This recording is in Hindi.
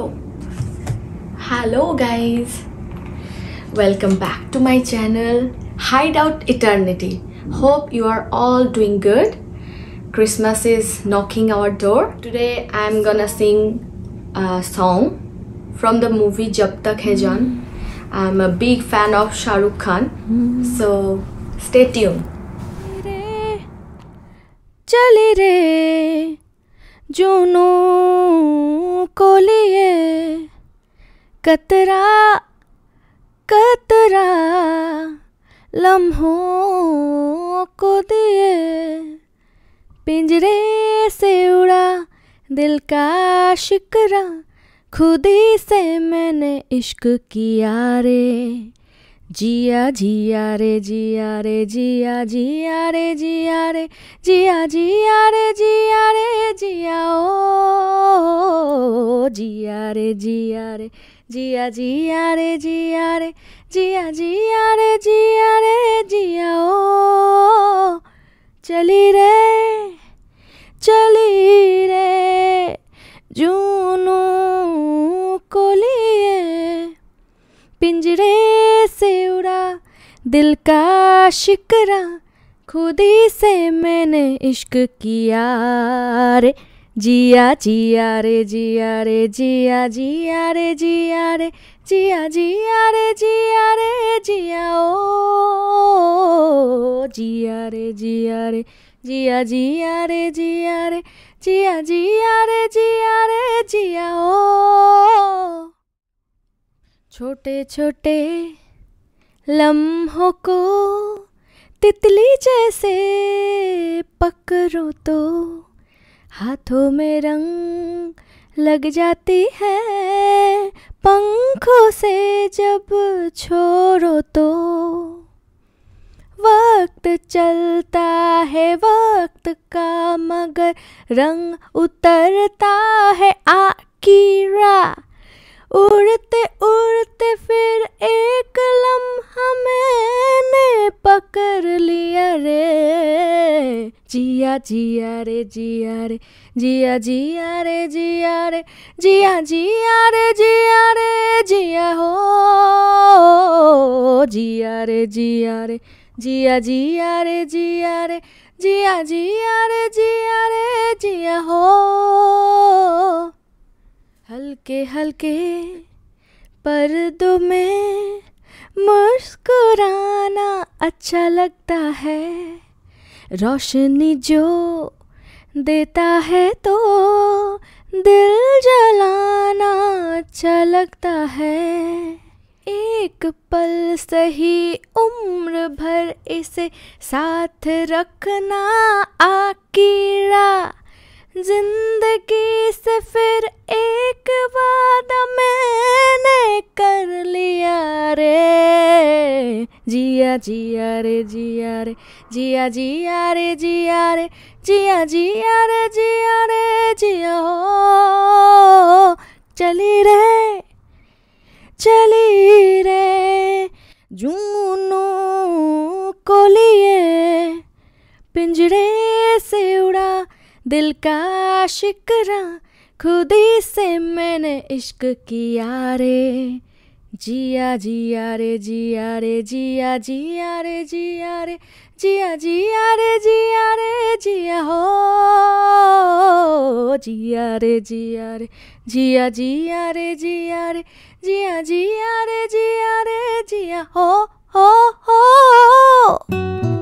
oh hello guys welcome back to my channel hideout eternity hope you are all doing good christmas is knocking our door today i'm gonna sing a song from the movie jab tak hai jaan i'm a big fan of shahrukh khan so stay tuned chale re कतरा कतरा लम्हों को दिए पिंजरे से उड़ा दिल का शिकरा खुद ही से मैंने इश्क किया रे जिया जिया रे जिया रे जिया जिया रे जिया रे जिया जिया रे जिया रे जिया ओ जिया रे जिया रे जिया जिया रे जिया रे जिया जिया रे जिया रे जिया ओ चली रे चली रे जूनू को लिए पिंजरे से उड़ा दिल का शिकरा खुद ही से मैंने इश्क किया रे जिया जिया रे जिया रे जिया जिया रे जिया रे जिया जिया रे जिया रे जिया ओ जिया रे जिया रे जिया जिया रे जिया रे जिया जिया रे जिया रे जिया ओ छोटे छोटे लम्हों को तितली जैसे पकड़ो तो हाथों में रंग लग जाती है पंखों से जब छोड़ो तो वक्त चलता है वक्त का मगर रंग उतरता है आकीरा उड़ते उड़ते फिर एक लम्हा मैंने पकड़ जिया जिया रे जिया रे जिया जिया रे जिया रे जिया जिया रे जिया रे जिया हो जिया रे जिया रे जिया जिया रे जिया रे जिया जिया रे जिया रे जिया हो हल्के हल्के पर्दों में मुस्कुराना अच्छा लगता है रोशनी जो देता है तो दिल जलाना अच्छा लगता है एक पल सही उम्र भर इसे साथ रखना आकीड़ा जिंदगी से फिर एक वादा मैंने कर लिया रे जिया जिया रे जिया रे जिया जिया रे जिया रे जिया जिया रे जिया रे जिया हो चली रे चली रे जूनों को लिए पिंजरे से उड़ा दिल का शिकरा खुद ही से मैंने इश्क किया रे जिया जिया रे जिया रे जिया जिया रे जिया रे जिया जिया रे जिया रे जिया हो जिया रे जिया रे जिया जिया रे जिया रे जिया जिया रे जिया रे जिया हो हो हो